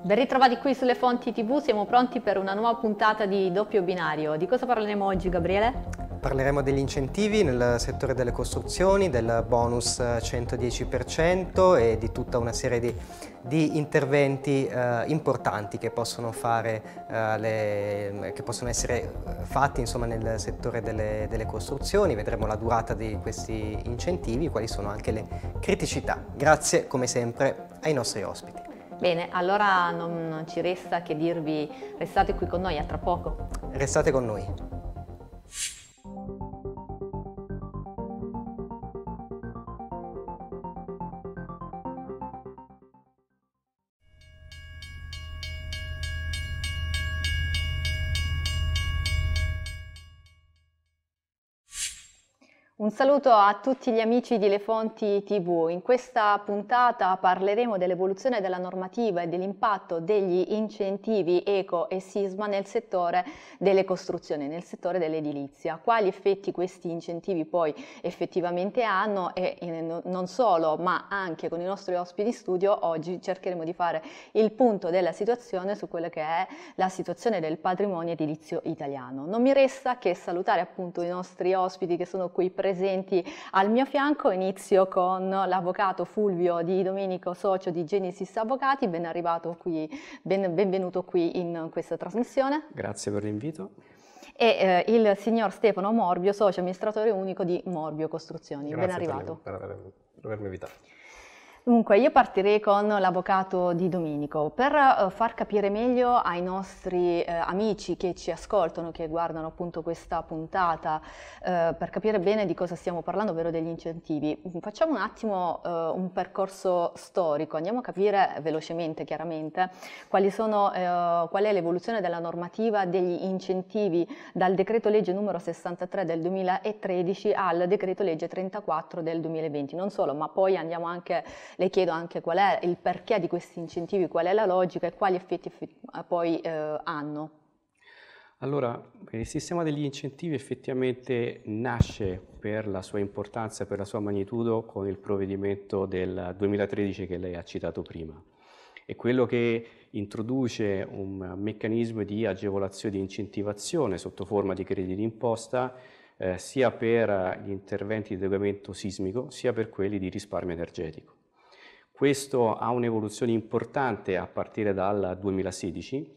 Ben ritrovati qui sulle fonti TV, siamo pronti per una nuova puntata di Doppio Binario. Di cosa parleremo oggi, Gabriele? Parleremo degli incentivi nel settore delle costruzioni, del bonus 110% e di tutta una serie di, di interventi eh, importanti che possono, fare, eh, le, che possono essere eh, fatti insomma, nel settore delle, delle costruzioni. Vedremo la durata di questi incentivi, quali sono anche le criticità. Grazie come sempre ai nostri ospiti. Bene, allora non, non ci resta che dirvi restate qui con noi, a tra poco. Restate con noi. Un saluto a tutti gli amici di Le Fonti TV. In questa puntata parleremo dell'evoluzione della normativa e dell'impatto degli incentivi eco e sisma nel settore delle costruzioni, nel settore dell'edilizia. Quali effetti questi incentivi poi effettivamente hanno e, non solo, ma anche con i nostri ospiti studio oggi cercheremo di fare il punto della situazione su quella che è la situazione del patrimonio edilizio italiano. Non mi resta che salutare appunto i nostri ospiti che sono qui presenti al mio fianco, inizio con l'avvocato Fulvio Di Domenico, socio di Genesis Avvocati, ben arrivato qui, ben, benvenuto qui in questa trasmissione. Grazie per l'invito capito. E eh, il signor Stefano Morbio, socio amministratore unico di Morbio Costruzioni. Grazie ben arrivato. Per, per avermi invitato. Dunque, io partirei con l'avvocato di Domenico per eh, far capire meglio ai nostri uh, amici che ci ascoltano, che guardano appunto questa puntata, uh, per capire bene di cosa stiamo parlando, ovvero degli incentivi. Facciamo un attimo un percorso storico, andiamo a capire velocemente, chiaramente, sono, qual è l'evoluzione della normativa degli incentivi dal decreto legge numero 63 del 2013 al decreto legge 34 del 2020. Non solo, ma poi andiamo anche le chiedo anche qual è il perché di questi incentivi, qual è la logica e quali effetti eh, poi eh, hanno. Allora, il sistema degli incentivi effettivamente nasce per la sua importanza per la sua magnitudo con il provvedimento del 2013 che lei ha citato prima. È quello che introduce un meccanismo di agevolazione di incentivazione sotto forma di crediti d'imposta eh, sia per gli interventi di adeguamento sismico sia per quelli di risparmio energetico. Questo ha un'evoluzione importante a partire dal 2016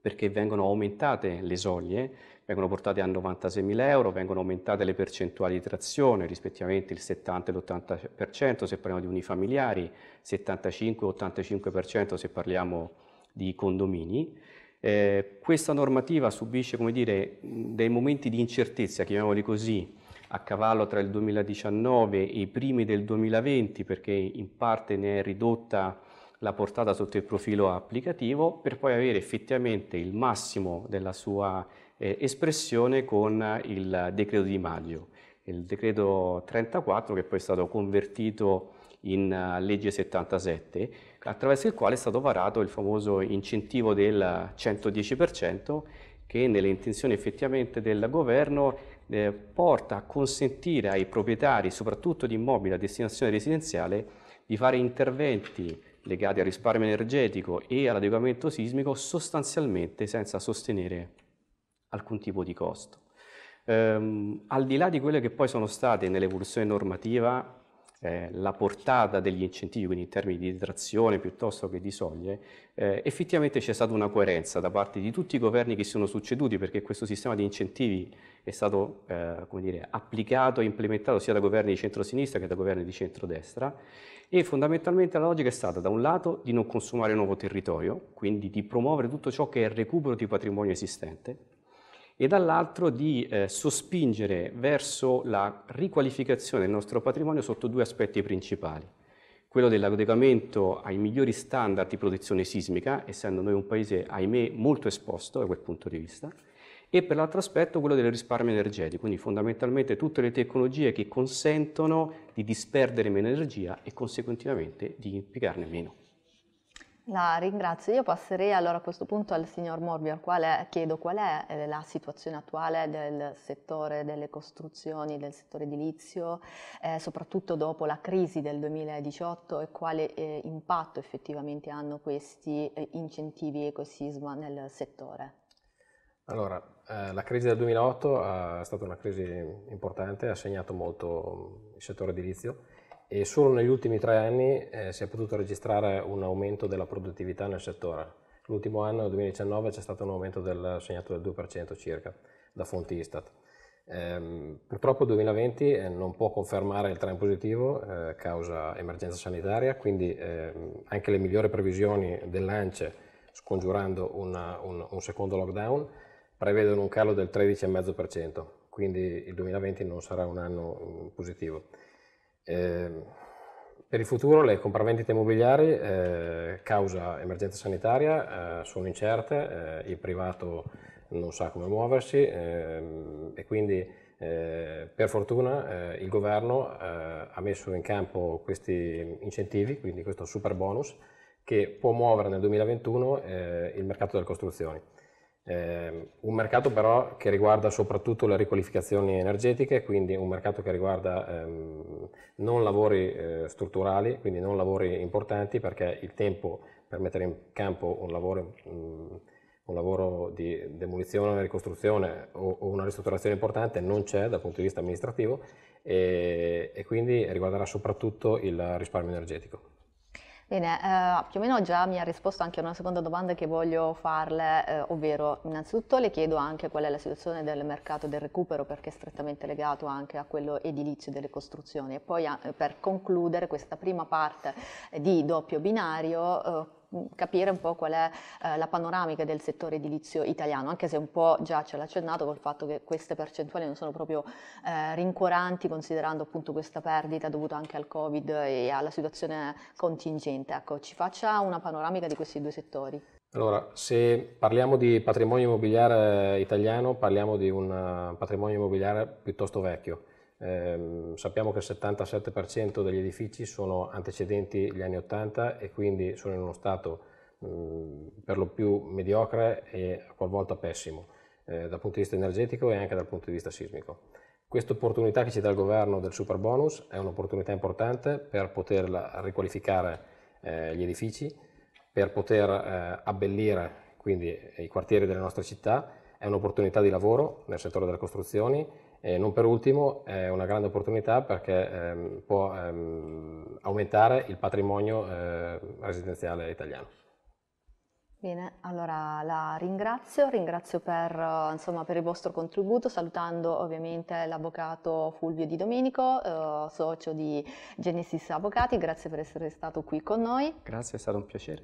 perché vengono aumentate le soglie, vengono portate a 96.000 euro, vengono aumentate le percentuali di trazione, rispettivamente il 70 e l'80% se parliamo di unifamiliari, 75-85% se parliamo di condomini. Eh, questa normativa subisce dire, dei momenti di incertezza, chiamiamoli così, a cavallo tra il 2019 e i primi del 2020 perché in parte ne è ridotta la portata sotto il profilo applicativo per poi avere effettivamente il massimo della sua eh, espressione con il decreto di maggio, il decreto 34 che poi è stato convertito in eh, legge 77, attraverso il quale è stato varato il famoso incentivo del 110% che nelle intenzioni effettivamente del governo eh, porta a consentire ai proprietari, soprattutto di immobili a destinazione residenziale, di fare interventi legati al risparmio energetico e all'adeguamento sismico sostanzialmente senza sostenere alcun tipo di costo. Ehm, al di là di quelle che poi sono state nell'evoluzione normativa eh, la portata degli incentivi, quindi in termini di detrazione piuttosto che di soglie, eh, effettivamente c'è stata una coerenza da parte di tutti i governi che si sono succeduti perché questo sistema di incentivi è stato eh, dire, applicato e implementato sia da governi di centro-sinistra che da governi di centro-destra e fondamentalmente la logica è stata da un lato di non consumare nuovo territorio, quindi di promuovere tutto ciò che è il recupero di patrimonio esistente, e dall'altro di eh, sospingere verso la riqualificazione del nostro patrimonio sotto due aspetti principali. Quello dell'adeguamento ai migliori standard di protezione sismica, essendo noi un paese, ahimè, molto esposto da quel punto di vista, e per l'altro aspetto quello del risparmio energetico, quindi fondamentalmente tutte le tecnologie che consentono di disperdere meno energia e conseguentemente di impiegarne meno. La ringrazio. Io passerei allora a questo punto al signor Morbio, al quale chiedo qual è eh, la situazione attuale del settore delle costruzioni, del settore edilizio, eh, soprattutto dopo la crisi del 2018 e quale eh, impatto effettivamente hanno questi eh, incentivi ecosisma nel settore. Allora, eh, la crisi del 2008 eh, è stata una crisi importante, ha segnato molto mm, il settore edilizio e solo negli ultimi tre anni eh, si è potuto registrare un aumento della produttività nel settore. L'ultimo anno, nel 2019, c'è stato un aumento del segnato del 2% circa da fonti Istat. Ehm, eh, purtroppo il 2020 non può confermare il trend positivo eh, causa emergenza sanitaria, quindi ehm, anche le migliori previsioni dell'ANCE, scongiurando una, un, un, secondo lockdown, prevedono un calo del 13,5%, quindi il 2020 non sarà un anno mm, positivo. Ehm, per il futuro le compravendite immobiliari, eh, causa emergenza sanitaria, eh, sono incerte, eh, il privato non sa come muoversi ehm, e quindi eh, per fortuna eh, il governo ha messo in campo questi incentivi, quindi questo super bonus, che può muovere nel 2021 il mercato delle costruzioni. Eh, un mercato però che riguarda soprattutto le riqualificazioni energetiche, quindi un mercato che riguarda ehm, non lavori eh, strutturali, quindi non lavori importanti, perché il tempo per mettere in campo un lavoro, mh, mm, un lavoro di demolizione, ricostruzione o, o, una ristrutturazione importante non c'è dal punto di vista amministrativo e, e quindi riguarderà soprattutto il risparmio energetico. Bene, eh, più o meno già mi ha risposto anche a una seconda domanda che voglio farle, eh, ovvero innanzitutto le chiedo anche qual è la situazione del mercato del recupero perché è strettamente legato anche a quello edilizio delle costruzioni e poi eh, per concludere questa prima parte eh, di doppio binario eh, Mm, capire un po' qual è eh, la panoramica del settore edilizio italiano, anche se un po' già ce l'ha accennato col fatto che queste percentuali non sono proprio eh, rincuoranti considerando appunto questa perdita dovuta anche al Covid e alla situazione contingente. Ecco, ci faccia una panoramica di questi due settori. Allora, se parliamo di patrimonio immobiliare italiano, parliamo di un eh, patrimonio immobiliare piuttosto vecchio eh, sappiamo che il 77% degli edifici sono antecedenti gli anni 80 e quindi sono in uno stato mh, mhmm, per lo più mediocre e a qualvolta pessimo eh, dal punto di vista energetico e anche dal punto di vista sismico. Questa opportunità che ci dà il governo del super bonus è un'opportunità importante per poter riqualificare eh, gli edifici, per poter eh, abbellire quindi i quartieri delle nostre città, è un'opportunità di lavoro nel settore delle costruzioni e non per ultimo è una grande opportunità perché ehm, può ehm, aumentare il patrimonio eh, residenziale italiano. Bene, allora la ringrazio, ringrazio per, eh, insomma, per, il vostro contributo, salutando ovviamente l'avvocato Fulvio Di Domenico, eh, socio di Genesis Avvocati, grazie per essere stato qui con noi. Grazie, è stato un piacere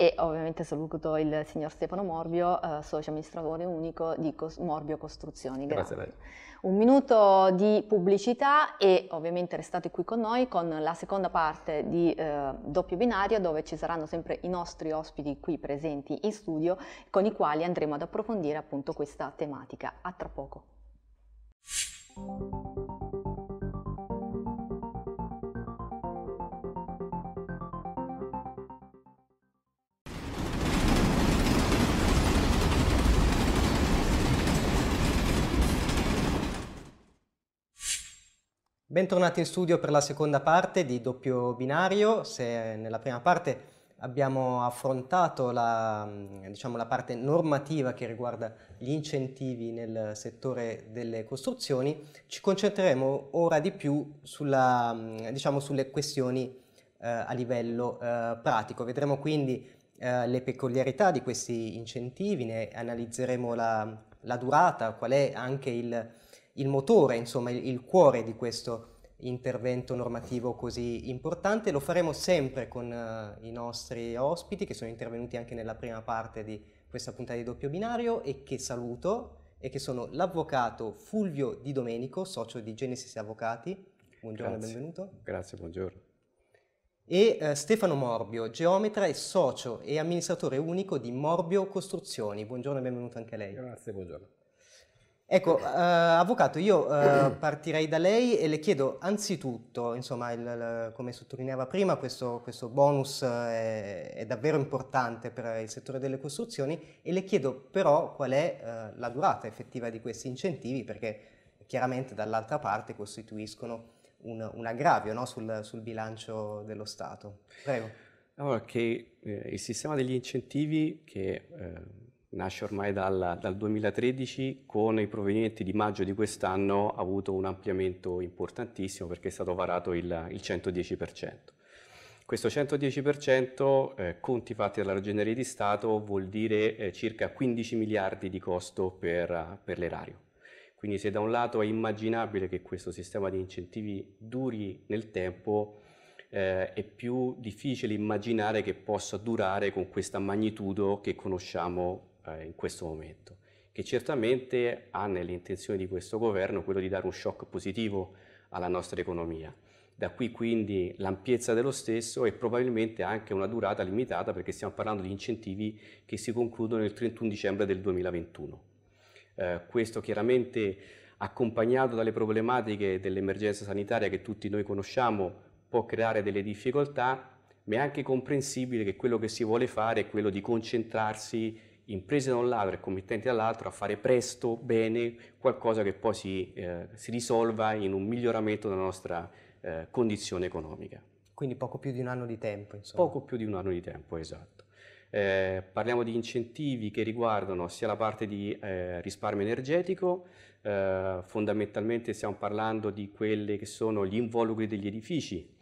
e ovviamente saluto il signor Stefano Morbio, eh, socio amministratore unico di Cos- Morbio Costruzioni. Grazie. Grazie a lei. Un minuto di pubblicità e ovviamente restate qui con noi con la seconda parte di eh, doppio binario dove ci saranno sempre i nostri ospiti qui presenti in studio con i quali andremo ad approfondire appunto questa tematica. A tra poco. Bentornati in studio per la seconda parte di doppio binario. Se nella prima parte abbiamo affrontato la, diciamo, la, parte normativa che riguarda gli incentivi nel settore delle costruzioni, ci concentreremo ora di più sulla, diciamo, sulle questioni eh, a livello eh, pratico. Vedremo quindi eh, le peculiarità di questi incentivi, ne analizzeremo la, la durata, qual è anche il il motore, insomma il, il cuore di questo intervento normativo così importante. Lo faremo sempre con uh, i nostri ospiti che sono intervenuti anche nella prima parte di questa puntata di doppio binario e che saluto e che sono l'avvocato Fulvio Di Domenico, socio di Genesis Avvocati. Buongiorno e benvenuto. Grazie, buongiorno. E uh, Stefano Morbio, geometra e socio e amministratore unico di Morbio Costruzioni. Buongiorno e benvenuto anche a lei. Grazie, buongiorno. Ecco, eh. eh, avvocato, io eh, eh, partirei da lei e le chiedo anzitutto, insomma, il, il, come sottolineava prima, questo, questo bonus è, eh, è, davvero importante per il settore delle costruzioni e le chiedo però qual è eh, la durata effettiva di questi incentivi perché chiaramente dall'altra parte costituiscono un, un aggravio no, sul, sul, bilancio dello Stato. Prego. Allora, che il sistema degli incentivi che nasce ormai dal, dal, 2013, con i provenienti di maggio di quest'anno ha avuto un ampliamento importantissimo perché è stato varato il, il 110%. Questo 110%, eh, conti fatti dalla Ragioneria di Stato, vuol dire eh, circa 15 miliardi di costo per, per l'erario. Quindi se da un lato è immaginabile che questo sistema di incentivi duri nel tempo, eh, è più difficile immaginare che possa durare con questa magnitudo che conosciamo eh, in questo momento, che certamente ha nell'intenzione di questo governo quello di dare un shock positivo alla nostra economia. Da qui quindi l'ampiezza dello stesso e probabilmente anche una durata limitata perché stiamo parlando di incentivi che si concludono il 31 dicembre del 2021. Eh, questo chiaramente accompagnato dalle problematiche dell'emergenza sanitaria che tutti noi conosciamo può creare delle difficoltà, ma è anche comprensibile che quello che si vuole fare è quello di concentrarsi imprese da un lato e committenti dall'altro a fare presto, bene, qualcosa che poi si, eh, si risolva in un miglioramento della nostra eh, condizione economica. Quindi poco più di un anno di tempo, insomma. Poco più di un anno di tempo, esatto. Eh, parliamo di incentivi che riguardano sia la parte di eh, risparmio energetico, eh, fondamentalmente stiamo parlando di quelli che sono gli involucri degli edifici,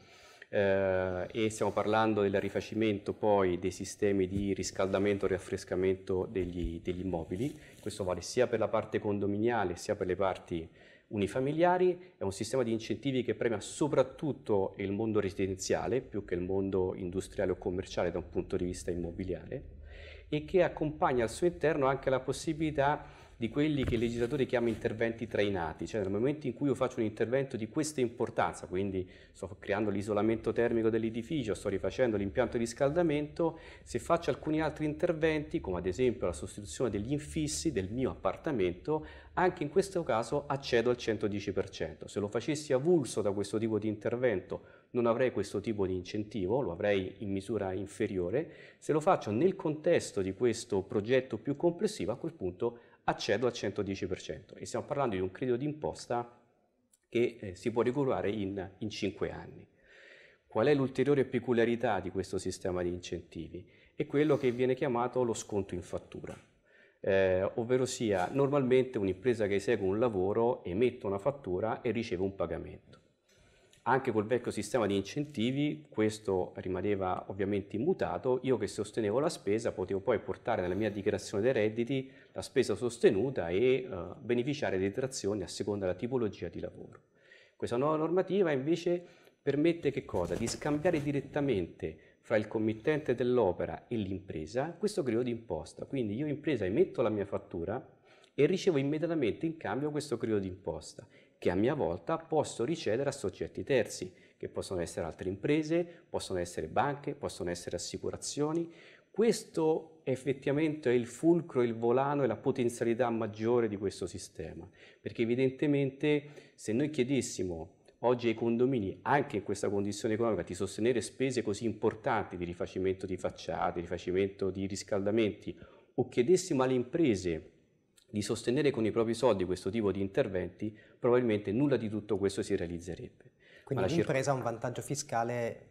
eh, e stiamo parlando del rifacimento poi dei sistemi di riscaldamento e riaffrescamento degli, degli immobili. Questo vale sia per la parte condominiale sia per le parti unifamiliari, è un sistema di incentivi che premia soprattutto il mondo residenziale più che il mondo industriale o commerciale da un punto di vista immobiliare e che accompagna al suo interno anche la possibilità di quelli che il legislatore chiama interventi trainati, cioè nel momento in cui io faccio un intervento di questa importanza, quindi sto creando l'isolamento termico dell'edificio, sto rifacendo l'impianto di riscaldamento, se faccio alcuni altri interventi, come ad esempio la sostituzione degli infissi del mio appartamento, anche in questo caso accedo al 110%. Se lo facessi avulso da questo tipo di intervento non avrei questo tipo di incentivo, lo avrei in misura inferiore. Se lo faccio nel contesto di questo progetto più complessivo, a quel punto accedo al 110%. E stiamo parlando di un credito d'imposta che eh, si può recuperare in, in 5 anni. Qual è l'ulteriore peculiarità di questo sistema di incentivi? È quello che viene chiamato lo sconto in fattura. Eh, ovvero sia, normalmente un'impresa che esegue un lavoro emette una fattura e riceve un pagamento anche col vecchio sistema di incentivi, questo rimaneva ovviamente immutato, io che sostenevo la spesa potevo poi portare nella mia dichiarazione dei redditi la spesa sostenuta e eh, beneficiare di trazioni a seconda della tipologia di lavoro. Questa nuova normativa invece permette Di scambiare direttamente fra il committente dell'opera e l'impresa questo grido di imposta. Quindi io impresa emetto la mia fattura e ricevo immediatamente in cambio questo grido di imposta che a mia volta posso ricevere a soggetti terzi, che possono essere altre imprese, possono essere banche, possono essere assicurazioni. Questo effettivamente è il fulcro, il volano e la potenzialità maggiore di questo sistema, perché evidentemente se noi chiedessimo oggi ai condomini, anche in questa condizione economica, di sostenere spese così importanti di rifacimento di facciate, di rifacimento di riscaldamenti, o chiedessimo alle imprese di sostenere con i propri soldi questo tipo di interventi, probabilmente nulla di tutto questo si realizzerebbe. Quindi Ma l'impresa ha un vantaggio fiscale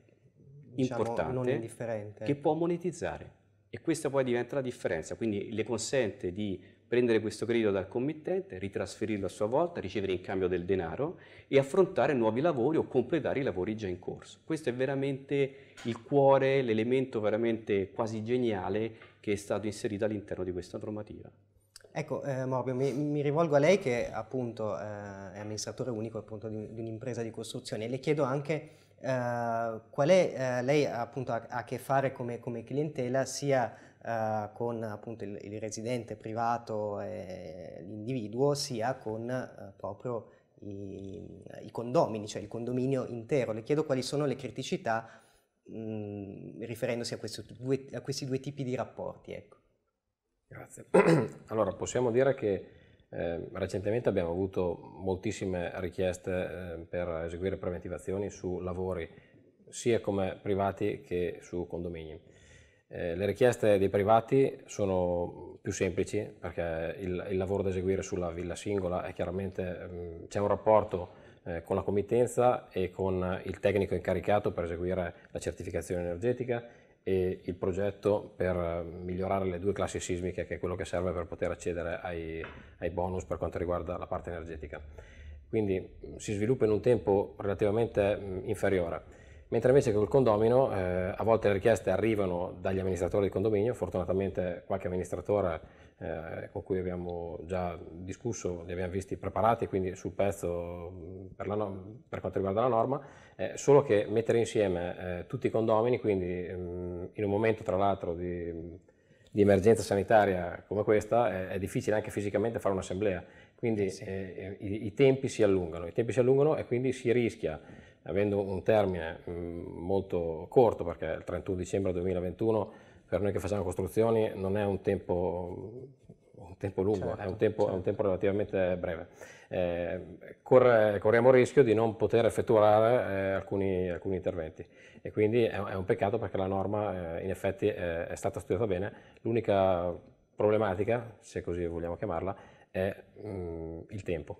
diciamo, importante che può monetizzare e questa poi diventa la differenza, quindi le consente di prendere questo credito dal committente, ritrasferirlo a sua volta, ricevere in cambio del denaro e affrontare nuovi lavori o completare i lavori già in corso. Questo è veramente il cuore, l'elemento veramente quasi geniale che è stato inserito all'interno di questa normativa. Ecco, eh, Morbio, mi, mi, rivolgo a lei che appunto eh, è amministratore unico appunto, di, di, un'impresa di costruzione e le chiedo anche eh, qual è, eh, lei appunto ha, a che fare come, come clientela sia eh, con appunto il, il residente privato, l'individuo, sia con eh, proprio i, i, condomini, cioè il condominio intero. Le chiedo quali sono le criticità mh, mm, riferendosi a, due, a, questi due tipi di rapporti. Ecco. Grazie. Allora, possiamo dire che eh, recentemente abbiamo avuto moltissime richieste eh, per eseguire preventivazioni su lavori sia come privati che su condomini. Eh, le richieste dei privati sono più semplici perché il, il lavoro da eseguire sulla villa singola è chiaramente ehm, c'è un rapporto eh, con la committenza e con il tecnico incaricato per eseguire la certificazione energetica e il progetto per migliorare le due classi sismiche, che è quello che serve per poter accedere ai, ai bonus per quanto riguarda la parte energetica. Quindi si sviluppa in un tempo relativamente inferiore mentre invece col condomino eh, a volte le richieste arrivano dagli amministratori di condominio, fortunatamente qualche amministratore eh, con cui abbiamo già discusso, li abbiamo visti preparati, quindi sul pezzo mm, per, no per quanto riguarda la norma, eh, solo che mettere insieme eh, tutti i condomini, quindi mh, mm, in un momento tra l'altro di, di, emergenza sanitaria come questa, è difficile anche fisicamente fare un'assemblea, quindi sì. Eh, eh, i, i tempi si allungano, i tempi si allungano e quindi si rischia avendo un termine mh, mm, molto corto, perché il 31 dicembre 2021 per noi che facciamo costruzioni non è un tempo, un tempo lungo, certo, è, un tempo, certo. è, un certo. tempo, relativamente breve. Eh, corre, corriamo il rischio di non poter effettuare eh, alcuni, alcuni, interventi e quindi è, è, un peccato perché la norma eh, in effetti è, è stata studiata bene. L'unica problematica, se così vogliamo chiamarla, è mh, mm, il tempo.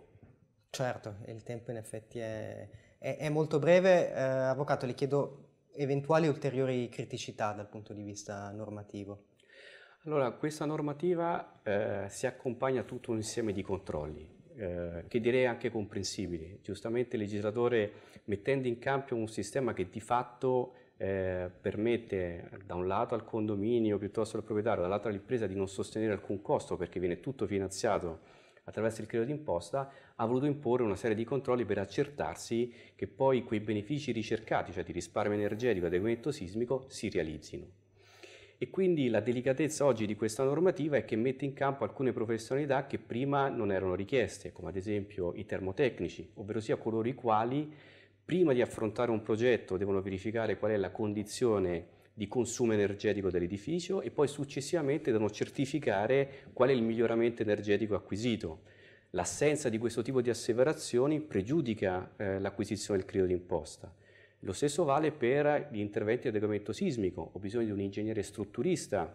Certo, il tempo in effetti è, è molto breve. Eh, avvocato, le chiedo eventuali ulteriori criticità dal punto di vista normativo? Allora, questa normativa eh, si accompagna a tutto un insieme di controlli, eh, che direi anche comprensibili. Giustamente il legislatore, mettendo in campo un sistema che di fatto eh, permette da un lato al condominio piuttosto al proprietario, dall'altro all'impresa di non sostenere alcun costo perché viene tutto finanziato attraverso il credito d'imposta, ha voluto imporre una serie di controlli per accertarsi che poi quei benefici ricercati, cioè di risparmio energetico e adeguamento sismico, si realizzino. E quindi la delicatezza oggi di questa normativa è che mette in campo alcune professionalità che prima non erano richieste, come ad esempio i termotecnici, ovvero sia coloro i quali prima di affrontare un progetto devono verificare qual è la condizione di consumo energetico dell'edificio e poi successivamente devono certificare qual è il miglioramento energetico acquisito. L'assenza di questo tipo di asseverazioni pregiudica eh, l'acquisizione del credito d'imposta. Lo stesso vale per gli interventi di adeguamento sismico. Ho bisogno di un ingegnere strutturista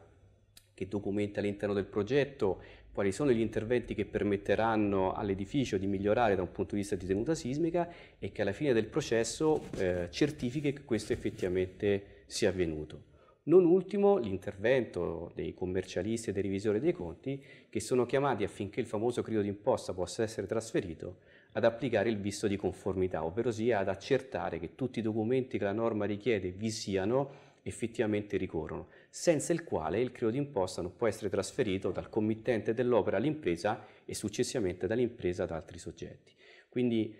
che documenta all'interno del progetto quali sono gli interventi che permetteranno all'edificio di migliorare da un punto di vista di tenuta sismica e che alla fine del processo eh, certifichi che questo effettivamente sia avvenuto. Non ultimo l'intervento dei commercialisti e dei revisori dei conti che sono chiamati affinché il famoso credito d'imposta possa essere trasferito ad applicare il visto di conformità, ovvero sia ad accertare che tutti i documenti che la norma richiede vi siano effettivamente ricorrono, senza il quale il credito d'imposta non può essere trasferito dal committente dell'opera all'impresa e successivamente dall'impresa ad altri soggetti. Quindi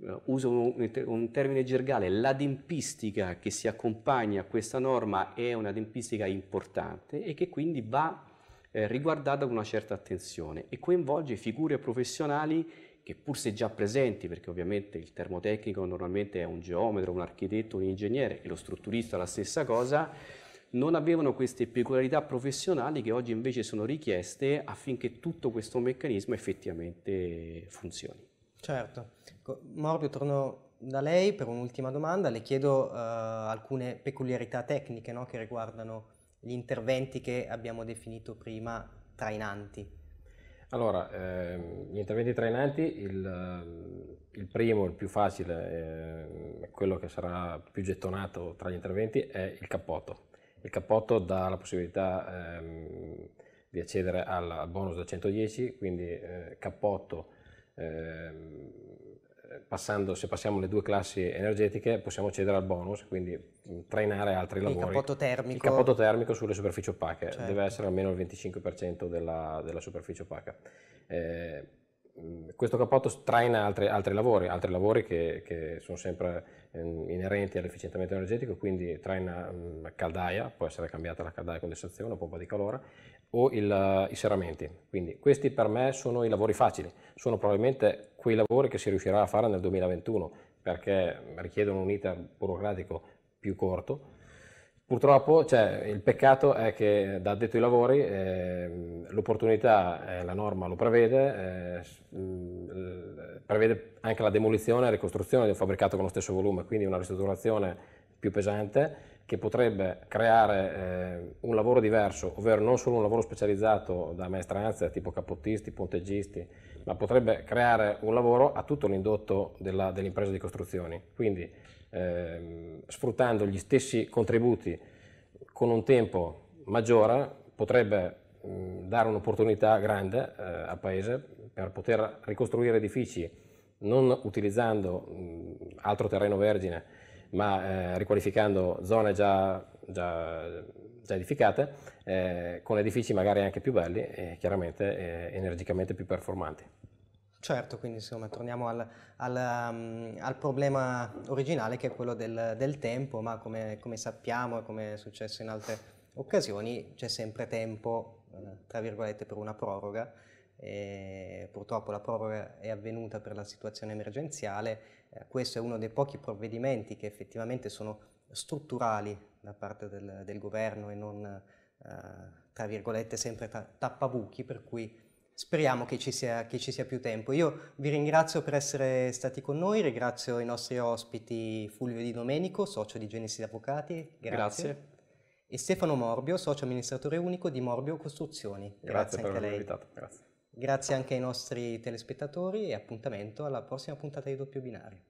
eh, uso un, un, termine gergale, l'adempistica che si accompagna a questa norma è un'adempistica importante e che quindi va eh, riguardata con una certa attenzione e coinvolge figure professionali che pur se già presenti, perché ovviamente il termotecnico normalmente è un geometro, un architetto, un ingegnere e lo strutturista la stessa cosa, non avevano queste peculiarità professionali che oggi invece sono richieste affinché tutto questo meccanismo effettivamente funzioni. Certo. Morbido, torno da lei per un'ultima domanda. Le chiedo uh, alcune peculiarità tecniche no, che riguardano gli interventi che abbiamo definito prima trainanti. Allora, ehm, gli interventi trainanti, il, ehm, il, primo, il più facile, eh, quello che sarà più gettonato tra gli interventi è il cappotto. Il cappotto dà la possibilità ehm, di accedere al, al bonus da 110, quindi eh, cappotto Ehm, passando, se passiamo le due classi energetiche possiamo accedere al bonus, quindi trainare altri il lavori. Capotto termico. Il capotto termico sulle superfici opache, certo. deve essere almeno il 25% della, della superficie opaca. Eh, questo capotto traina altri, altri lavori, altri lavori che, che sono sempre eh, inerenti all'efficientamento energetico, quindi traina mh, caldaia, può essere cambiata la caldaia a condensazione, pompa di calore, o il, i serramenti. Quindi questi per me sono i lavori facili, sono probabilmente quei lavori che si riuscirà a fare nel 2021 perché richiedono un iter burocratico più corto. Purtroppo cioè, il peccato è che da detto ai lavori eh, l'opportunità, eh, la norma lo prevede, eh, prevede anche la demolizione e ricostruzione di un fabbricato con lo stesso volume, quindi una ristrutturazione più pesante che potrebbe creare eh, un lavoro diverso, ovvero non solo un lavoro specializzato da maestranze tipo capottisti, ponteggisti, ma potrebbe creare un lavoro a tutto l'indotto della, dell'impresa di costruzioni. Quindi eh, sfruttando gli stessi contributi con un tempo maggiore potrebbe mh, mm, dare un'opportunità grande eh, al Paese per poter ricostruire edifici non utilizzando mh, mm, altro terreno vergine, ma eh, riqualificando zone già, già, già edificate eh, con edifici magari anche più belli e chiaramente eh, energicamente più performanti. Certo, quindi insomma torniamo al, al, um, al, problema originale che è quello del, del tempo, ma come, come sappiamo e come è successo in altre occasioni c'è sempre tempo, eh, tra virgolette, per una proroga. E purtroppo la proroga è avvenuta per la situazione emergenziale eh, questo è uno dei pochi provvedimenti che effettivamente sono strutturali da parte del, del governo e non, eh, tra virgolette, sempre ta tappabuchi, per cui speriamo che ci, sia, che ci, sia, più tempo. Io vi ringrazio per essere stati con noi, ringrazio i nostri ospiti Fulvio Di Domenico, socio di Genesi Avvocati, grazie. grazie. E Stefano Morbio, socio amministratore unico di Morbio Costruzioni. Grazie, grazie anche per avermi invitato. Grazie. Grazie anche ai nostri telespettatori e appuntamento alla prossima puntata di Doppio Binario.